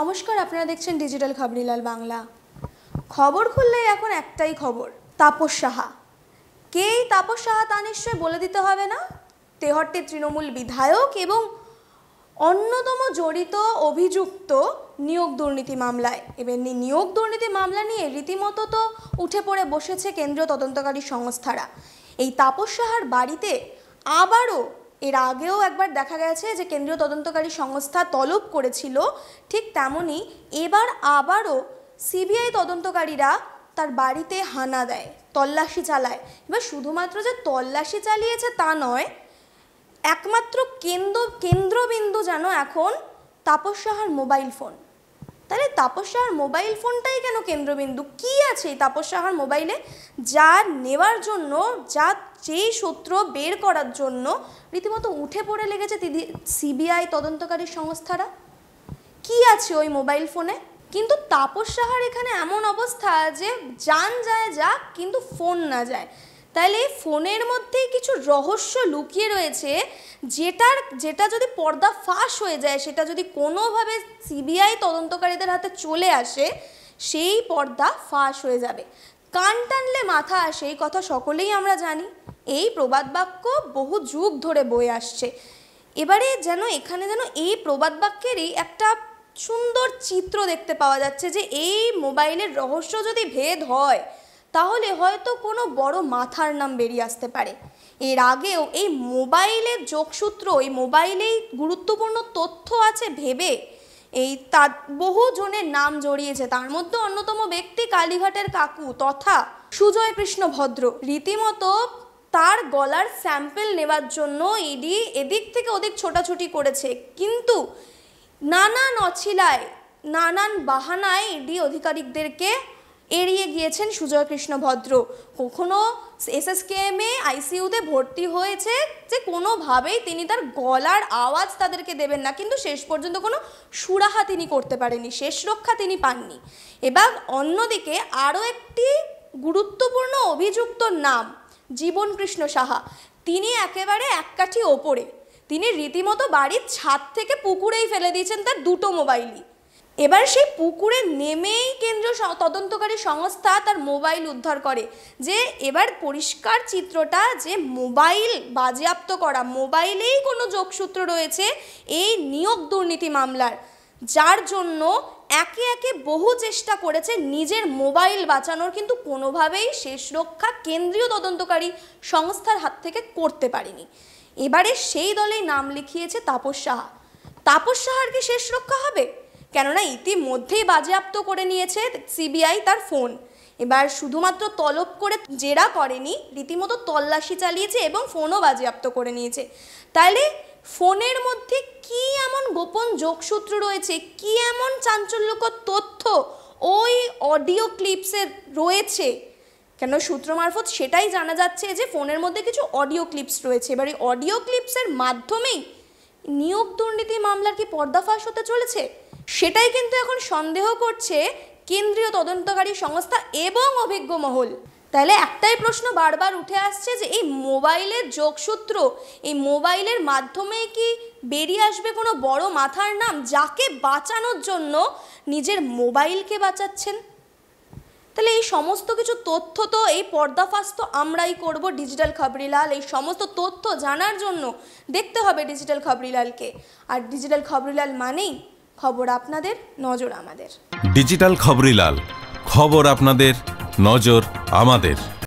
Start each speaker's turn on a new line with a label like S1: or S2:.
S1: নমস্কার আপনারা দেখছেন ডিজিটাল খবরিলাল বাংলা খবর খুললেই এখন একটাই খবর তাপস সাহা কে এই তাপস সাহা তা নিশ্চয় বলে দিতে হবে না তেহট্টের তৃণমূল বিধায়ক এবং অন্যতম জড়িত অভিযুক্ত নিয়োগ দুর্নীতি মামলায় এবার নিয়োগ দুর্নীতি মামলা নিয়ে রীতিমতো তো উঠে পড়ে বসেছে কেন্দ্রীয় তদন্তকারী সংস্থারা এই তাপস সাহার বাড়িতে আবারও এর আগেও একবার দেখা গেছে যে কেন্দ্রীয় তদন্তকারী সংস্থা তলব করেছিল ঠিক তেমনি এবার আবারও সিবিআই তদন্তকারীরা তার বাড়িতে হানা দেয় তল্লাশি চালায় এবার শুধুমাত্র যে তল্লাশি চালিয়েছে তা নয় একমাত্র কেন্দ্র কেন্দ্রবিন্দু যেন এখন তাপস সাহার মোবাইল ফোন তাহলে তাপস সাহার মোবাইল ফোনটাই কেন কেন্দ্রবিন্দু কি আছে তাপস সাহার মোবাইলে যা নেওয়ার জন্য যা যেই সূত্র বের করার জন্য রীতিমতো উঠে পড়ে লেগেছে সিবিআই তদন্তকারী সংস্থারা কি আছে ওই মোবাইল ফোনে কিন্তু তাপস সাহার এখানে এমন অবস্থা যে যান যায় যাক কিন্তু ফোন না যায় তাহলে ফোনের মধ্যেই কিছু রহস্য লুকিয়ে রয়েছে যেটার যেটা যদি পর্দা ফাঁস হয়ে যায় সেটা যদি কোনোভাবে সিবিআই তদন্তকারীদের হাতে চলে আসে সেই পর্দা ফাঁস হয়ে যাবে কান টানলে মাথা আসে এই কথা সকলেই আমরা জানি এই প্রবাদ বাক্য বহু যুগ ধরে বয়ে আসছে এবারে যেন এখানে যেন এই প্রবাদ বাক্যেরই একটা সুন্দর চিত্র দেখতে পাওয়া যাচ্ছে যে এই মোবাইলের রহস্য যদি ভেদ হয় তাহলে হয়তো কোনো বড় মাথার নাম বেরিয়ে আসতে পারে এর আগেও এই মোবাইলের যোগসূত্র এই মোবাইলেই গুরুত্বপূর্ণ তথ্য আছে ভেবে এই তা বহুজনের নাম জড়িয়েছে তার মধ্যে অন্যতম ব্যক্তি কালীঘাটের কাকু তথা সুজয় কৃষ্ণ ভদ্র রীতিমতো তার গলার স্যাম্পেল নেওয়ার জন্য ইডি এদিক থেকে ওদিক ছোটাছুটি করেছে কিন্তু নানান অছিলায় নানান বাহানায় ইডি অধিকারিকদেরকে এড়িয়ে গিয়েছেন সুজয় কৃষ্ণ ভদ্র কখনো এসএসকেএমে আইসিইউতে ভর্তি হয়েছে যে কোনোভাবেই তিনি তার গলার আওয়াজ তাদেরকে দেবেন না কিন্তু শেষ পর্যন্ত কোনো সুরাহা তিনি করতে পারেনি শেষ রক্ষা তিনি পাননি এবার অন্যদিকে আরও একটি গুরুত্বপূর্ণ অভিযুক্ত নাম জীবন কৃষ্ণ সাহা তিনি একেবারে এককাঠি ওপরে তিনি রীতিমতো বাড়ির ছাদ থেকে পুকুরেই ফেলে দিয়েছেন তার দুটো মোবাইলই এবার সেই পুকুরে নেমেই তদন্তকারী সংস্থা তার মোবাইল উদ্ধার করে যে এবার পরিষ্কার চিত্রটা যে মোবাইল বাজেয়াপ্ত করা মোবাইলেই কোনো যোগসূত্র রয়েছে এই নিয়োগ দুর্নীতি মামলার যার জন্য একে একে বহু চেষ্টা করেছে নিজের মোবাইল বাঁচানোর কিন্তু কোনোভাবেই শেষ রক্ষা কেন্দ্রীয় তদন্তকারী সংস্থার হাত থেকে করতে পারেনি এবারে সেই দলেই নাম লিখিয়েছে তাপস সাহা তাপস সাহার কি শেষ রক্ষা হবে কেননা ইতিমধ্যেই বাজেয়াপ্ত করে নিয়েছে সিবিআই তার ফোন এবার শুধুমাত্র তলব করে জেরা করেনি রীতিমতো তল্লাশি চালিয়েছে এবং ফোনও বাজেয়াপ্ত করে নিয়েছে তাহলে ফোনের মধ্যে কি এমন গোপন যোগসূত্র রয়েছে কি এমন চাঞ্চল্যকর তথ্য ওই অডিও ক্লিপসে রয়েছে কেন সূত্র মারফত সেটাই জানা যাচ্ছে যে ফোনের মধ্যে কিছু অডিও ক্লিপস রয়েছে এবার এই অডিও ক্লিপসের মাধ্যমেই নিয়োগ দুর্নীতি মামলার কি পর্দাফাশ হতে চলেছে সেটাই কিন্তু এখন সন্দেহ করছে কেন্দ্রীয় তদন্তকারী সংস্থা এবং অভিজ্ঞ মহল তাহলে একটাই প্রশ্ন বারবার উঠে আসছে যে এই মোবাইলের যোগসূত্র এই মোবাইলের মাধ্যমে কি বেরিয়ে আসবে কোনো বড় মাথার নাম যাকে বাঁচানোর জন্য নিজের মোবাইলকে বাঁচাচ্ছেন তাহলে এই সমস্ত কিছু তথ্য তো এই পর্দাফাস তো আমরাই করব ডিজিটাল খবরিলাল এই সমস্ত তথ্য জানার জন্য দেখতে হবে ডিজিটাল খবরিলালকে আর ডিজিটাল খবরিলাল মানেই খবর আপনাদের নজর আমাদের ডিজিটাল খবরিলাল খবর আপনাদের নজর আমাদের